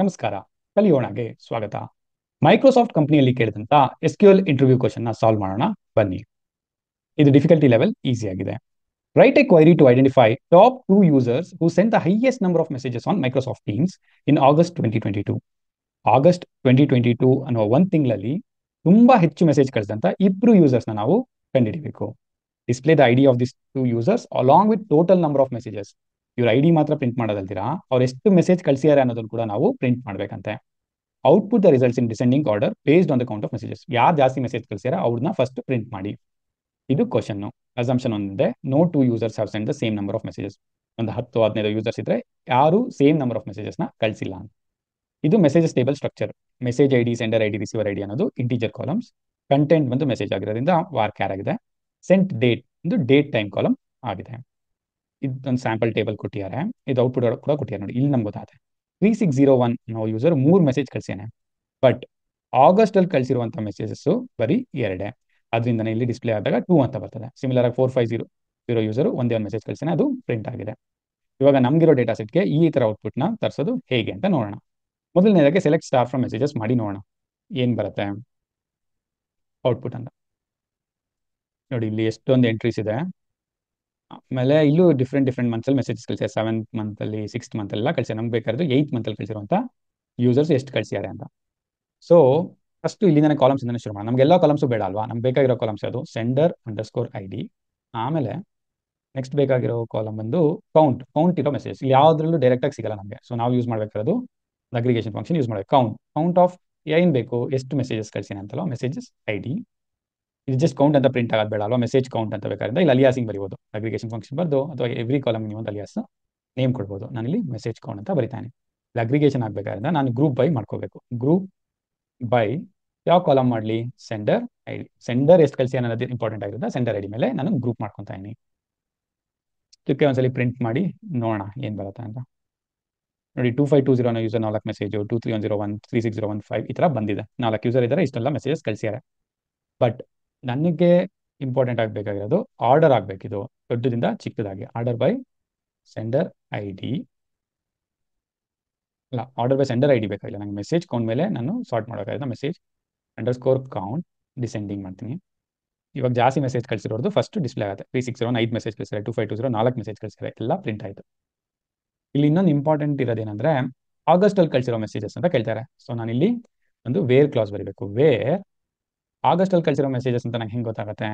ನಮಸ್ಕಾರ ಕಲಿಯೋಣಗೆ ಸ್ವಾಗತ ಮೈಕ್ರೋಸಾಫ್ಟ್ ಕಂಪನಿಯಲ್ಲಿ ಕೇಳಿದಂತ ಎಸ್ ಇಂಟರ್ವ್ಯೂ ಕ್ವಶನ್ ನ ಸಾಲ್ವ್ ಮಾಡೋಣ ಬನ್ನಿ ಇದು ಡಿಫಿಕಲ್ಟಿ ಲೆವೆಲ್ ಈಸಿ ಆಗಿದೆ write a query to identify top two users who sent the highest number of messages on Microsoft Teams in August twenty twenty two August twenty twenty two ಅನ್ನುವ ಒಂದು ತಿಂಗಳಲ್ಲಿ ತುಂಬಾ ಹೆಚ್ಚು message ಕಳಿಸಿದಂತ ಇಬ್ರು users ನಾವು ಕಂಡಿಡಬೇಕು display the ID of this two users along with total number of messages ಇವ್ರ I D ಮಾತ್ರ ಪ್ರಿಂಟ್ ಮಾಡೋದಲ್ದಿರಾ ಅವ್ರು ಎಷ್ಟು ಮೆಸೇಜ್ ಕಳಿಸಿದ್ದಾರೆ ಅನ್ನೋದನ್ನು ಕೂಡ ನಾವು ಪ್ರಿಂಟ್ ಮಾಡಬೇಕಂತೆ output the results in descending order based on the count of messages ಯಾರು ಜಾಸ್ತಿ ಮೆಸೇಜ್ ಕಳಿಸ್ಯಾರ ಅವ್ರನ್ನ ಫಸ್ಟ್ ಪ್ರಿಂಟ್ ಮಾಡಿ ಇದು ಕ್ವಶನ್ ಅಸಂಪ್ಷನ್ ಒಂದಿದೆ no two users have send the same number of messages ಒಂದು ಹತ್ತು ಹದಿನೈದು ಯೂಸರ್ಸ್ ಇದ್ರೆ ಯಾರು ಸೇಮ್ ನಂಬರ್ ಆಫ್ ಮೆಸೇಜಸ್ನ ಕಳಿಸಿಲ್ಲ ಅಂತ ಇದು messages table structure message ID sender ID receiver ID ಅನ್ನೋದು ಇಂಟೀಜರ್ ಕಾಲಮ್ಸ್ ಕಂಟೆಂಟ್ ಬಂದು ಮೆಸೇಜ್ ಆಗಿರೋದ್ರಿಂದ ವಾರ್ ಕ್ಯಾರ್ ಆಗಿದೆ ಸೆಂಟ್ ಡೇಟ್ ಒಂದು ಡೇಟ್ ಟೈಮ್ ಕಾಲಮ್ ಆಗಿದೆ ಇದೊಂದು ಸ್ಯಾಂಪಲ್ ಟೇಬಲ್ ಕೊಟ್ಟಿದ್ದಾರೆ ಇದು ಔಟ್ಪುಟ್ ಕೂಡ ಕೊಟ್ಟಿದ್ದಾರೆ ನೋಡಿ ಇಲ್ಲಿ ನಮ್ಗೆ ಗೊತ್ತಾಗುತ್ತೆ three six zero one no user ಮೂರು ಮೆಸೇಜ್ ಕಳಿಸೇನೆ ಬಟ್ ಆಗಸ್ಟ್ ಅಲ್ಲಿ ಕಳಿಸಿರುವಂತಹ ಮೆಸೇಜಸ್ ಬರೀ ಎರಡೇ ಅದರಿಂದ ಇಲ್ಲಿ ಡಿಸ್ಪ್ಲೇ ಆದಾಗ ಟೂ ಅಂತ ಬರ್ತದೆ ಸಿಮಿಲರ್ ಆಗಿ four five zero zero user ಒಂದೇ ಒಂದು ಮೆಸೇಜ್ ಕಳಿಸ್ತಾನೆ ಅದು ಪ್ರಿಂಟ್ ಆಗಿದೆ ಇವಾಗ ನಮಗಿರೋ ಡೇಟಾ ಸೆಟ್ಗೆ ಈ ತರ ಔಟ್ಪುಟ್ ನ ತರಿಸೋದು ಹೇಗೆ ಅಂತ ನೋಡೋಣ ಮೊದಲನೇದಾಗೆ ಸೆಲೆಕ್ಟ್ ಸ್ಟಾರ್ ಫ್ರಮ್ ಮೆಸೇಜಸ್ ಮಾಡಿ ನೋಡೋಣ ಏನು ಬರುತ್ತೆ ಔಟ್ಪುಟ್ ಅಂತ ನೋಡಿ ಇಲ್ಲಿ ಎಷ್ಟೊಂದು ಎಂಟ್ರೀಸ್ ಇದೆ ಆಮೇಲೆ ಇಲ್ಲೂ ಡಿಫ್ರೆಂಟ್ ಡಿಫ್ರೆಂಟ್ ಮಂತ್ಸಲ್ಲಿ ಮೆಸೇಜಸ್ ಕಳಿಸಿದೆ ಸೆವೆಂತ್ ಮಂತಲ್ಲಿ ಸಿಕ್ಸ್ತ್ ಮಂತೆಲ್ಲ ಕಳಿಸಿ ನಮ್ಗೆ ಬೇಕಾದ್ರೆ ಏಯ್ತ್ ಮಂತಲ್ಲಿ ಕಳಿಸಿರುವಂಥ ಯೂಸರ್ಸ್ ಎಷ್ಟು ಕಳಿಸಿದ್ದಾರೆ ಅಂತ ಸೊ ಫಸ್ಟ್ ಇಲ್ಲಿ ನನಗೆ ಕಾಲಮ್ಸ್ ಇಂದ ಶುರು ಮಾಡೋಣ ನಮಗೆಲ್ಲ ಕಾಲಮ್ಸು ಬೇಡ ಅಲ್ವಾ ನಮ್ಗೆ ಬೇಕಾಗಿರೋ ಕಾಲಮ್ಸ್ ಅದು sender underscore I D ಆಮೇಲೆ ನೆಕ್ಸ್ಟ್ ಬೇಕಾಗಿರೋ ಕಾಲಮ್ ಬಂದು ಕೌಂಟ್ ಕೌಂಟ್ ಇರೋ ಮೆಸೇಜ್ ಇಲ್ಲಿ ಯಾವುದ್ರಲ್ಲೂ ಡೈರೆಕ್ಟಾಗಿ ಸಿಗಲ್ಲ ನಮಗೆ ಸೊ ನಾವು ಯೂಸ್ ಮಾಡಬೇಕಾಗಿರೋದು ಅಗ್ರಿಗೇಷನ್ ಫಂಕ್ಷನ್ ಯೂಸ್ ಮಾಡಬೇಕು ಕೌಂಟ್ ಕೌಂಟ್ ಆಫ್ ಏನ್ ಬೇಕು ಎಷ್ಟು ಮೆಸೇಜಸ್ ಕಳಿಸಿನ ಅಂತಲ್ಲ ಮೆಸೇಜಸ್ ಐ ಡಿ ಇದು ಜಸ್ಟ್ ಕೌಂಟ್ ಅಂತ ಪ್ರಿಂಟ್ ಆಗೋದು ಬೇಡ ಅಲ್ವಾ ಮೆಸೇಜ್ ಕೌಂಟ್ ಅಂತ ಬೇಕಾದ್ರೆ ಇಲ್ಲಿ ಅಲಿಯಾಸಿಂಗ್ ಬರೀಬೋದು ಅಗ್ರಿಗೇಷನ್ ಫಂಕ್ಷನ್ ಬರ್ದು ಅಥವಾ ಎವ್ರಿ ಕಾಲಮ್ ನೀವು ಒಂದು ಅಲಿಯಾಸ್ ನೇಮ್ ಕೊಡ್ಬೋದು ಇಲ್ಲಿ ಮೆಸೇಜ್ ಕೌಂಟ್ ಅಂತ ಬರಿತಾನೆ ಇಲ್ಲಿ ಅಗ್ರಿಗೇಷನ್ ಆಗಬೇಕಾದ್ರೆ ನಾನು ಗ್ರೂಪ್ ಬೈ ಮಾಡ್ಕೋಬೇಕು ಗ್ರೂಪ್ ಬೈ ಯಾವ ಕಾಲಮ್ ಮಾಡಲಿ ಸೆಂಡರ್ ಐ ಡಿ ಸೆಂಡರ್ ಎಷ್ಟು ಕಳಿಸಿ ಅನ್ನೋದು ಇಂಪಾರ್ಟೆಂಟ್ ಆಗಿರುತ್ತೆ ಸೆಂಡರ್ ಐ ಡಿ ಮೇಲೆ ನಾನು ಗ್ರೂಪ್ ಮಾಡ್ಕೊತಾ ಇದೀನಿ ಇದಕ್ಕೆ ಒಂದ್ಸಲಿ ಪ್ರಿಂಟ್ ಮಾಡಿ ನೋಡೋಣ ಏನು ಬರುತ್ತೆ ಅಂತ ನೋಡಿ ಟೂ ಫೈವ್ ಟೂ ಜೀರೋ ಅನ್ನೋ ಯೂಸರ್ ನಾಲ್ಕು message two three one zero one three six zero one five ಈ ಥರ ಬಂದಿದೆ ನಾಲ್ಕು ಯೂಸರ್ ಇದ್ದಾರೆ ಇಷ್ಟೆಲ್ಲ ಮೆಸೇಜಸ್ ಕಳಿಸ್ಯಾರೆ ಬಟ್ ನನಗೆ ಇಂಪಾರ್ಟೆಂಟ್ ಆಗಬೇಕಾಗಿರೋದು ಆರ್ಡರ್ ಆಗಬೇಕಿದು ದೊಡ್ಡದಿಂದ ಚಿಕ್ಕದಾಗಿ order by sender I D ಅಲ್ಲ order by sender I D ಬೇಕಾಗಿಲ್ಲ ನನಗೆ ಮೆಸೇಜ್ ಕೌಂಟ್ ಮೇಲೆ ನಾನು ಸಾರ್ಟ್ ಮಾಡೋಕ್ಕಾಗಿ message underscore count descending ಮಾಡ್ತೀನಿ ಇವಾಗ ಜಾಸ್ತಿ ಮೆಸೇಜ್ ಕಳಿಸಿರೋದು ಫಸ್ಟ್ ಡಿಸ್ಪ್ಲೇ ಆಗುತ್ತೆ ತ್ರೀ ಸಿಕ್ಸ್ ಜೀರೋ ಐದು ಮೆಸೇಜ್ ಕಳಿಸಿದ್ರೆ ಟು ಫೈವ್ ಟು ಜೀರೋ ನಾಲ್ಕು ಮೆಸೇಜ್ ಕಳಿಸಿದ್ರೆ ಎಲ್ಲ ಪ್ರಿಂಟ್ ಆಯಿತು ಇಲ್ಲಿ ಇನ್ನೊಂದು ಇಂಪಾರ್ಟೆಂಟ್ ಇರೋದೇನೆಂದರೆ ಆಗಸ್ಟಲ್ಲಿ ಕಳಿಸಿರೋ ಮೆಸೇಜಸ್ ಅಂತ ಕೇಳ್ತಾರೆ ಸೊ ನಾನಿಲ್ಲಿ ಒಂದು ವೇರ್ ಕ್ಲಾಸ್ ಬರೀಬೇಕು ವೇರ್ ಆಗಸ್ಟ್ ಅಲ್ಲಿ ಕಳಿಸಿರೋ ಮೆಸೇಜಸ್ ಅಂತ ನಂಗೆ ಹೆಂಗ್ ಗೊತ್ತಾಗುತ್ತೆ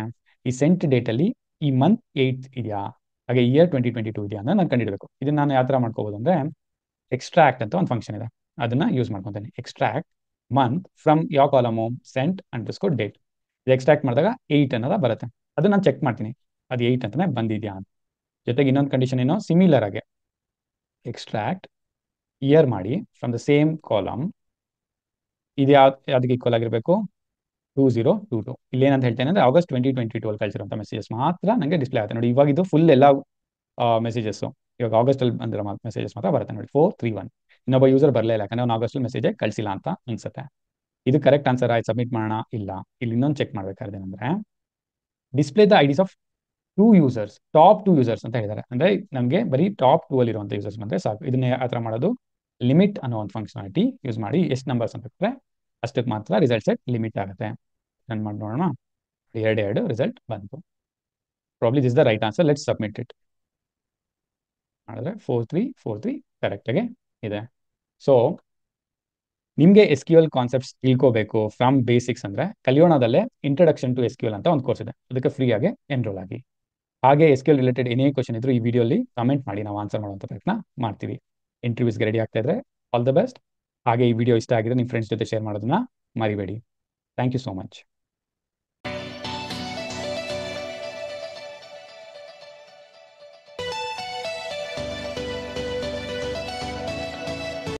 ಈ ಸೆಂಟ್ ಡೇಟ್ ಅಲ್ಲಿ ಈ ಮಂತ್ ಏಟ್ ಇದೆಯಾ ಹಾಗೆ ಇಯರ್ ಟ್ವೆಂಟಿ ಟ್ವೆಂಟಿ ಟೂ ಇದೆಯಾ ಅಂತ ನಾನು ಕಂಡಿಡಬೇಕು ಇದನ್ನ ನಾನು ಯಾವ ಥರ ಮಾಡ್ಕೋಬಹುದು ಅಂದ್ರೆ ಎಕ್ಸ್ಟ್ರಾಕ್ಟ್ ಅಂತ ಒಂದು ಫಂಕ್ಷನ್ ಇದೆ ಅದನ್ನ ಯೂಸ್ ಮಾಡ್ಕೊತೇನೆ ಎಕ್ಸ್ಟ್ರಾಕ್ಟ್ ಮಂತ್ ಫ್ರಮ್ ಯಾವ ಕಾಲಮ್ ಸೆಂಟ್ ಅಂಡರ್ಸ್ಕೋ ಡೇಟ್ ಇದು ಎಕ್ಸ್ಟ್ರಾಕ್ಟ್ ಮಾಡಿದಾಗ ಏಯ್ಟ್ ಅನ್ನೋದ ಬರುತ್ತೆ ಅದನ್ನ ನಾನು ಚೆಕ್ ಮಾಡ್ತೀನಿ ಅದು ಏಯ್ಟ್ ಅಂತಾನೆ ಬಂದಿದ್ಯಾ ಅಂತ ಜೊತೆಗೆ ಇನ್ನೊಂದು ಕಂಡೀಷನ್ ಏನೋ ಸಿಮಿಲರ್ ಆಗಿ ಎಕ್ಸ್ಟ್ರಾಕ್ಟ್ ಇಯರ್ ಮಾಡಿ ಫ್ರಮ್ ದ ಸೇಮ್ ಕಾಲಮ್ ಇದು ಯಾವ ಅದಕ್ಕೆ ಈಕ್ವಲ್ ಆಗಿರಬೇಕು ಟೂ ಜೀರೋ ಟೂ ಟು ಇಲ್ಲಿ ಏನಂತ ಹೇಳ್ತೇನೆ ಅಂದ್ರೆ ಆಗಸ್ಟ್ ಟ್ವೆಂಟಿ ಟ್ವೆಂಟಿ ಟ್ವೆಲ್ ಅಲ್ಲಿ ಕಳಿಸಿರುವಂಥ ಮಾತ್ರ ನನಗೆ ಡಿಸ್ಪ್ಲೇ ಆಗುತ್ತೆ ನೋಡಿ ಇವಾಗ ಇದು ಫುಲ್ ಎಲ್ಲ ಮೆಸೇಜಸ್ ಇವಾಗ ಆಗಸ್ಟ್ ಅಲ್ಲಿ ಬಂದಿರೋ ಮೆಸೇಜಸ್ ಮಾತ್ರ ಬರುತ್ತೆ ನೋಡಿ ಫೋರ್ ತ್ರೀ ಒನ್ ಇನ್ನೊಬ್ಬ ಯೂಸರ್ ಬರಲೇ ಇಲ್ಲ ಯಾಕಂದ್ರೆ ಅವ್ನು ಆಗಸ್ಟ್ ಮೆಸೇಜ್ ಕಳಿಸಿಲ್ಲ ಅಂತ ಅನ್ಸುತ್ತೆ ಇದು ಕರೆಕ್ಟ್ ಆನ್ಸರ್ ಆಯ್ತು ಸಬ್ಮಿಟ್ ಮಾಡೋಣ ಇಲ್ಲ ಇಲ್ಲಿ ಇನ್ನೊಂದು ಚೆಕ್ ಮಾಡ್ಬೇಕಾದ್ರೆ ಏನಂದ್ರೆ display the IDs of two users top two users ಅಂತ ಹೇಳಿದ್ದಾರೆ ಅಂದ್ರೆ ನಮಗೆ ಬರೀ ಟಾಪ್ ಟೂ ಅಲ್ಲಿ ಇರುವಂತ ಯೂಸರ್ಸ್ ಬಂದ್ರೆ ಸಾಕು ಇದನ್ನ ಆ ಥರ ಮಾಡೋದು ಲಿಮಿಟ್ ಅನ್ನೋ ಒಂದು ಫಂಕ್ಷನಾಲಿಟಿ ಯೂಸ್ ಮಾಡಿ ಎಷ್ಟು ನಂಬರ್ಸ್ ಅಂತ ಅಷ್ಟಕ್ಕೆ ಮಾತ್ರ ರಿಸಲ್ಟ್ ಸೆಟ್ ಲಿಮಿಟ್ ಆಗುತ್ತೆ ರನ್ ಮಾಡಿ ನೋಡೋಣ ಎರಡು ಎರಡು ರಿಸಲ್ಟ್ ಬಂತು probably this the right answer let submit it ಮಾಡಿದ್ರೆ ಫೋರ್ ತ್ರೀ ಫೋರ್ ತ್ರೀ ಕರೆಕ್ಟಾಗೆ ಇದೆ ಸೊ ನಿಮಗೆ ಎಸ್ ಕ್ಯೂ ಎಲ್ ಕಾನ್ಸೆಪ್ಟ್ಸ್ ತಿಳ್ಕೋಬೇಕು ಫ್ರಮ್ ಬೇಸಿಕ್ಸ್ ಅಂದರೆ ಕಲಿಯೋಣದಲ್ಲೇ ಇಂಟ್ರಡಕ್ಷನ್ ಟು ಎಸ್ ಕ್ಯೂ ಅಂತ ಒಂದು ಕೋರ್ಸ್ ಇದೆ ಅದಕ್ಕೆ ಫ್ರೀಯಾಗಿ ಎನ್ರೋಲ್ ಆಗಿ ಹಾಗೆ ಎಸ್ ಕ್ಯೂ ರಿಲೇಟೆಡ್ ಏನೇ ಕ್ವಶನ್ ಇದ್ರೂ ಈ ವಿಡಿಯೋಲಿ ಕಮೆಂಟ್ ಮಾಡಿ ನಾವು ಆನ್ಸರ್ ಮಾಡುವಂಥ ಪ್ರಯತ್ನ ಮಾಡ್ತೀವಿ ಇಂಟರ್ವ್ಯೂಸ್ಗೆ ರೆಡಿ ಆಗ್ತಾ ಇದ್ರೆ ಆಲ್ ದ ಬೆಸ್ಟ್ ಹಾಗೆ ಈ ವಿಡಿಯೋ ಇಷ್ಟ ಆಗಿದೆ ನಿಮ್ಮ ಫ್ರೆಂಡ್ಸ್ ಜೊತೆ ಶೇರ್ ಮಾಡೋದನ್ನ ಮರಿಬೇಡಿ ಥ್ಯಾಂಕ್ ಯು ಸೋ ಮಚ್